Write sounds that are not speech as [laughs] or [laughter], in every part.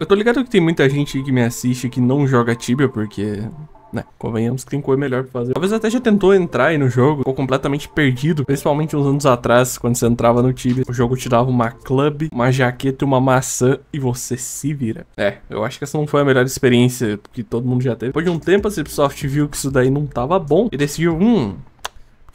Eu tô ligado que tem muita gente que me assiste que não joga Tibia, porque né, convenhamos que tem coisa melhor pra fazer. Talvez até já tentou entrar aí no jogo, ficou completamente perdido, principalmente uns anos atrás, quando você entrava no Tibia, o jogo te dava uma club, uma jaqueta e uma maçã e você se vira. É, eu acho que essa não foi a melhor experiência que todo mundo já teve. Depois de um tempo, a Cipsoft viu que isso daí não tava bom e decidiu, hum,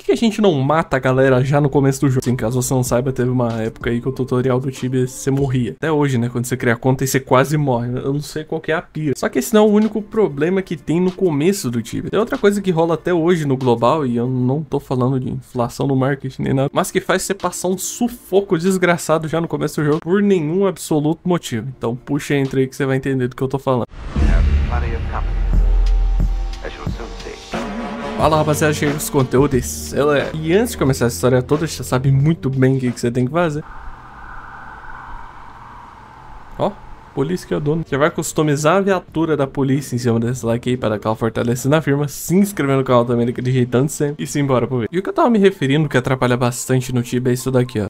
que a gente não mata a galera já no começo do jogo? Assim, caso você não saiba, teve uma época aí que o tutorial do Tibia você morria. Até hoje, né? Quando você cria a conta e você quase morre. Eu não sei qual que é a pira. Só que esse não é o único problema que tem no começo do Tibia. Tem outra coisa que rola até hoje no global, e eu não tô falando de inflação no marketing nem nada, mas que faz você passar um sufoco desgraçado já no começo do jogo por nenhum absoluto motivo. Então puxa entre aí que você vai entender do que eu tô falando. Fala rapaziada, chegamos de conteúdos, é E antes de começar essa história toda, você sabe muito bem o que, você tem que fazer. Ó, polícia que é o dono. Você vai customizar a viatura da polícia em cima desse like aí para aquela fortalecida na firma, se inscrever no canal também daquele jeitão de sempre e simbora pro vídeo. E o que eu tava me referindo que atrapalha bastante no Tibia é isso daqui, ó.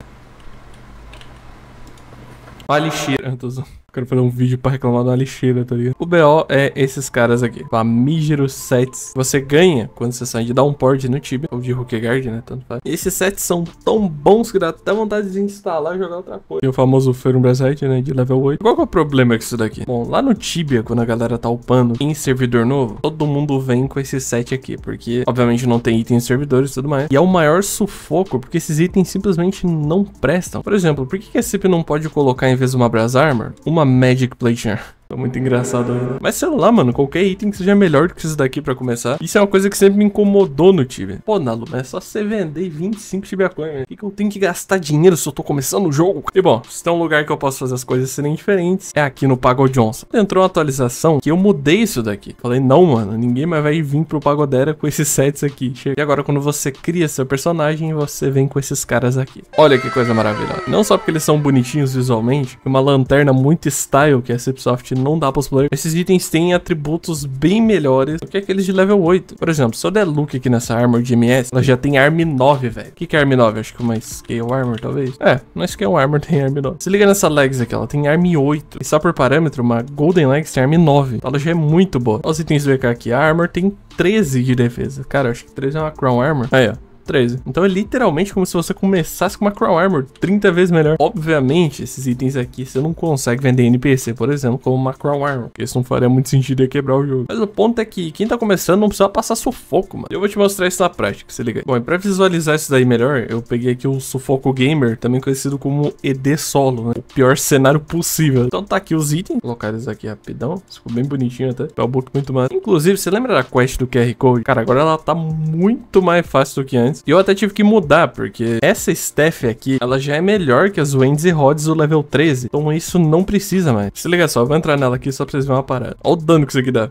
Uma lixeira. tô zoando. Quero fazer um vídeo pra reclamar da lixeira, tá ligado? O BO é esses caras aqui. Famígeros sets. Você ganha quando você sai de Downport no Tibia. Ou de Hookegard, né? Tanto faz. E esses sets são tão bons que dá até vontade de instalar e jogar outra coisa. E o famoso Ferum né? De level 8. Qual que é o problema com isso daqui? Bom, lá no Tibia, quando a galera tá upando em servidor novo, todo mundo vem com esse set aqui. Porque, obviamente, não tem itens servidores e tudo mais. E é o maior sufoco, porque esses itens simplesmente não prestam. Por exemplo, por que a CIP não pode colocar, em vez de uma Brass Armor, uma a magic bleacher. Tá muito engraçado ainda. Mas sei lá, mano, qualquer item que seja melhor do que isso daqui pra começar. Isso é uma coisa que sempre me incomodou no Tibia. Pô, Nalu, mas é só você vender 25 Tibia Coin, né? Por que eu tenho que gastar dinheiro se eu tô começando o jogo? E bom, se tem um lugar que eu posso fazer as coisas serem diferentes, é aqui no Pago Johnson. Entrou uma atualização que eu mudei isso daqui. Falei, não, mano, ninguém mais vai vir pro Pagodera com esses sets aqui. Chega. E agora, quando você cria seu personagem, você vem com esses caras aqui. Olha que coisa maravilhosa. Não só porque eles são bonitinhos visualmente, uma lanterna muito style que é a Cipsoft não dá pra explorar. Esses itens têm atributos bem melhores do que aqueles de level 8. Por exemplo, se eu der look aqui nessa armor de MS, ela já tem arm 9, velho. O que, que é arm 9? Acho que uma scale armor, talvez. É, uma scale armor [laughs] tem arm 9. Se liga nessa legs aqui, ela tem arm 8. E só por parâmetro, uma golden legs tem arm 9. Ela já é muito boa. Olha os itens do EK aqui. A armor tem 13 de defesa. Cara, acho que 13 é uma Crown Armor. Aí, ó. 13. Então é literalmente como se você começasse com uma Crown Armor 30 vezes melhor. Obviamente, esses itens aqui você não consegue vender NPC, por exemplo, como uma Crown Armor, porque isso não faria muito sentido ia quebrar o jogo. Mas o ponto é que quem tá começando não precisa passar sufoco, mano. Eu vou te mostrar isso na prática, se liga. Bom, e pra visualizar isso daí melhor, eu peguei aqui o Sufoco Gamer, também conhecido como ED Solo, né? O pior cenário possível. Então tá aqui os itens, vou colocar eles aqui rapidão, ficou bem bonitinho até. É um book muito massa. Inclusive, você lembra da quest do QR Code? Cara, agora ela tá muito mais fácil do que antes antes. E eu até tive que mudar, porque essa Steph aqui, ela já é melhor que as Wendy's e Rods do level 13. Então isso não precisa mais. Se liga só, eu vou entrar nela aqui só pra vocês verem uma parada. Olha o dano que isso aqui dá.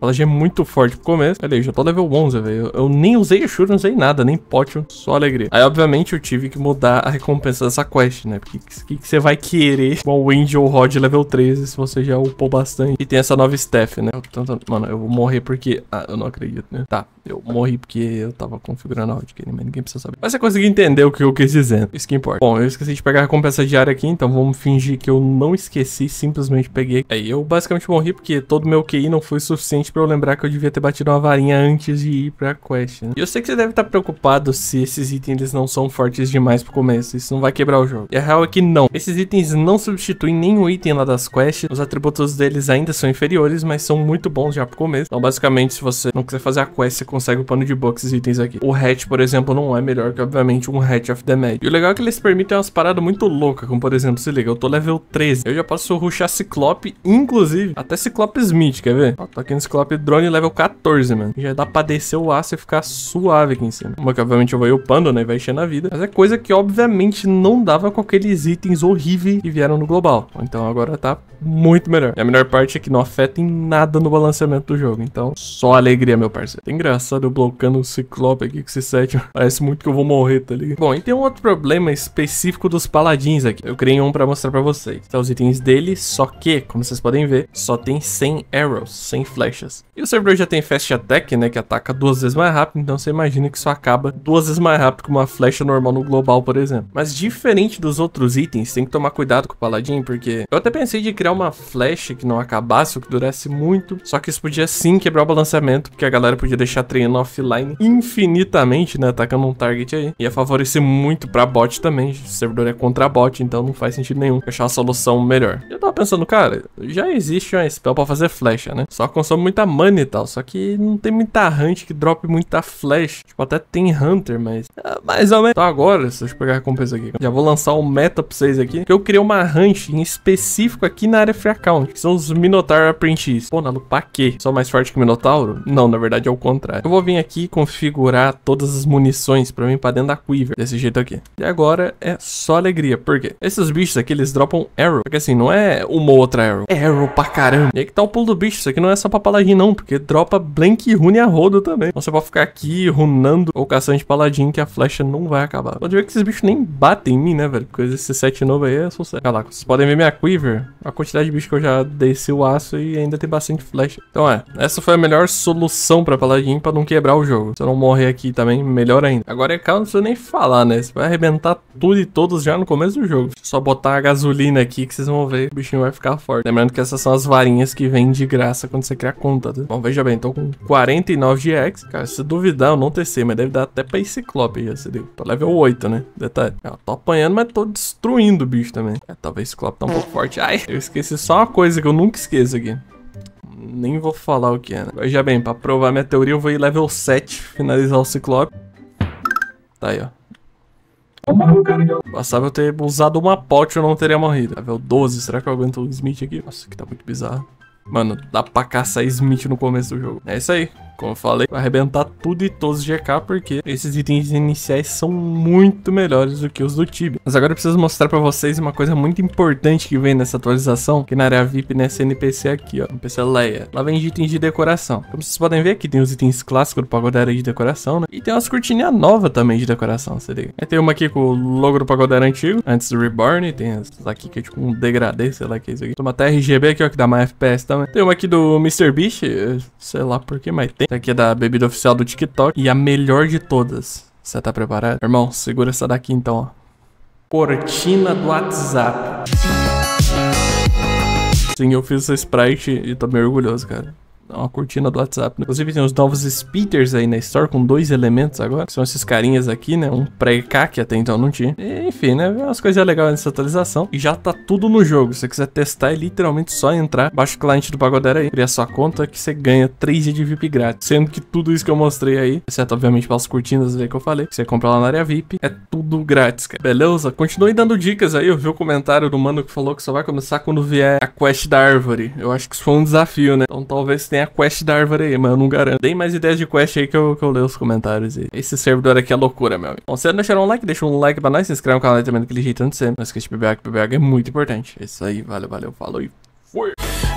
Ela já é muito forte pro começo. Olha aí, já tô level 11, velho. Eu, eu nem usei Exure, não usei nada, nem Potion, só alegria. Aí, obviamente, eu tive que mudar a recompensa dessa quest, né? Porque o que, que, você vai querer com o Wind ou Rod level 13 se você já upou bastante? E tem essa nova staff, né? Eu tanto... Mano, eu vou morrer porque... Ah, eu não acredito, né? Tá, eu morri porque eu tava configurando a hotkey, mas ninguém precisa saber. Mas você conseguiu entender o que eu quis dizer. Isso que importa. Bom, eu esqueci de pegar a recompensa diária aqui, então vamos fingir que eu não esqueci, simplesmente peguei. Aí, eu basicamente morri porque todo meu QI não foi suficiente suficiente pra eu lembrar que eu devia ter batido uma varinha antes de ir pra quest, né? E eu sei que você deve estar tá preocupado se esses itens não são fortes demais pro começo, isso não vai quebrar o jogo. E a real é que não. Esses itens não substituem nenhum item lá das quests, os atributos deles ainda são inferiores, mas são muito bons já pro começo. Então, basicamente, se você não quiser fazer a quest, você consegue o pano de box esses itens aqui. O hatch, por exemplo, não é melhor que, obviamente, um hatch of the Mad. E o legal é que eles permitem umas paradas muito loucas, como, por exemplo, se liga, eu tô level 13, eu já posso ruxar Ciclope, inclusive, até Ciclope Smith, quer ver? Ó, tô aqui no Ciclope Cyclope Drone level 14, mano. Já dá pra descer o aço e ficar suave aqui em cima. Uma que obviamente eu vou upando, né? E vai enchendo a vida. Mas é coisa que obviamente não dava com aqueles itens horríveis que vieram no global. Então agora tá muito melhor. E a melhor parte é que não afeta em nada no balanceamento do jogo. Então só alegria, meu parceiro. É engraçado eu blocando o Ciclope aqui com esse set. Parece muito que eu vou morrer, tá ligado? Bom, e tem um outro problema específico dos paladins aqui. Eu criei um pra mostrar pra vocês. Tá os itens dele, só que, como vocês podem ver, só tem 100 arrows, 100 flechas. E o servidor já tem Fast Attack, né, que ataca duas vezes mais rápido, então você imagina que isso acaba duas vezes mais rápido que uma flecha normal no global, por exemplo. Mas diferente dos outros itens, tem que tomar cuidado com o paladin, porque eu até pensei de criar uma flecha que não acabasse ou que durasse muito, só que isso podia sim quebrar o balanceamento, porque a galera podia deixar treinando offline infinitamente, né, atacando um target aí. Ia favorecer muito pra bot também, o servidor é contra bot, então não faz sentido nenhum achar uma solução melhor. Eu tava pensando, cara, já existe uma spell pra fazer flecha, né, só consome muito muita money e tal, só que não tem muita hunt que drope muita flash. Tipo, até tem hunter, mas... É mais ou menos. Então agora, se eu pegar a recompensa aqui, já vou lançar um meta pra vocês aqui, que eu criei uma hunt em específico aqui na área free account, que são os Minotaur Apprentice. Pô, Nalo, pra quê? Só mais forte que o Minotauro? Não, na verdade é o contrário. Eu vou vir aqui e configurar todas as munições pra mim pra dentro da Quiver, desse jeito aqui. E agora é só alegria, por quê? Esses bichos aqui, eles dropam arrow, porque assim, não é uma ou outra arrow, é arrow pra caramba. E aí que tá o pulo do bicho, isso aqui não é só pra paladino não, porque dropa Blank e rune a roda também. você então, pode ficar aqui runando ou caçante paladin que a flecha não vai acabar. Pode ver que esses bichos nem batem em mim, né, velho? Porque esse set novo aí é sucesso. Olha lá, vocês podem ver minha quiver, a quantidade de bicho que eu já desci o aço e ainda tem bastante flecha. Então é, essa foi a melhor solução pra paladin pra não quebrar o jogo. Se eu não morrer aqui também, melhor ainda. Agora é calma, não precisa nem falar, né? Você vai arrebentar tudo e todos já no começo do jogo. Só botar a gasolina aqui que vocês vão ver, o bichinho vai ficar forte. Lembrando que essas são as varinhas que vêm de graça quando você cria conta conta, tá? Bom, veja bem, tô com 49 de X. Cara, se duvidar, eu não tecer, mas deve dar até pra Ciclope já, seria. Pra level 8, né? Detalhe. Eu tô apanhando, mas tô destruindo o bicho também. É, talvez Ciclope tá um pouco forte. Ai, eu esqueci só uma coisa que eu nunca esqueço aqui. Nem vou falar o que é, né? Veja bem, pra provar minha teoria, eu vou ir level 7, finalizar o Ciclope. Tá aí, ó. Passava eu ter usado uma pote, eu não teria morrido. Level 12, será que eu aguento o Smith aqui? Nossa, que tá muito bizarro. Mano, dá pra caçar Smith no começo do jogo. É isso aí. Como eu falei, vai arrebentar tudo e todos os GK, porque esses itens iniciais são muito melhores do que os do Tibia. Mas agora eu preciso mostrar pra vocês uma coisa muito importante que vem nessa atualização, que na área VIP, nessa né, NPC aqui, ó, NPC Leia. Lá vem de itens de decoração. Como vocês podem ver aqui, tem os itens clássicos do Pagodeiro de decoração, né? E tem umas cortininhas novas também de decoração, você liga. Aí tem uma aqui com o logo do Pagodeiro antigo, antes do Reborn, tem essa aqui que é tipo um degradê, sei lá que é isso aqui. Tem uma até RGB aqui, ó, que dá mais FPS também. Tem uma aqui do Mr. Beast, eh, sei lá por que, mas tem também. Essa aqui é da bebida oficial do TikTok. E a melhor de todas. Você tá preparado? Irmão, segura essa daqui então, ó. Cortina do WhatsApp. Sim, eu fiz essa sprite e tô bem orgulhoso, cara uma curtida do WhatsApp. Inclusive tem os novos speeders aí na Store com dois elementos agora. Que são esses carinhas aqui, né? Um pré-K que até então não tinha. E, enfim, né? É umas coisas legais nessa atualização. E já tá tudo no jogo. Se você quiser testar, é literalmente só entrar. Baixa o cliente do Pagodera aí. Cria sua conta que você ganha 3 de VIP grátis. Sendo que tudo isso que eu mostrei aí, exceto obviamente pelas curtidas aí que eu falei, que você compra lá na área VIP, é tudo grátis, cara. Beleza? Continue dando dicas aí. Eu vi o comentário do mano que falou que só vai começar quando vier a quest da árvore. Eu acho que isso foi um desafio, né? Então talvez tenha tem a quest da árvore aí, mas eu não garanto. Deem mais ideias de quest aí que eu, que eu leio os comentários aí. Esse servidor aqui é loucura, meu amigo. Bom, se não deixaram um like, deixa um like pra nós, se inscreve no canal também daquele jeito antes de sempre. Não esquece de beber água, é muito importante. É isso aí, valeu, valeu, falou e fui!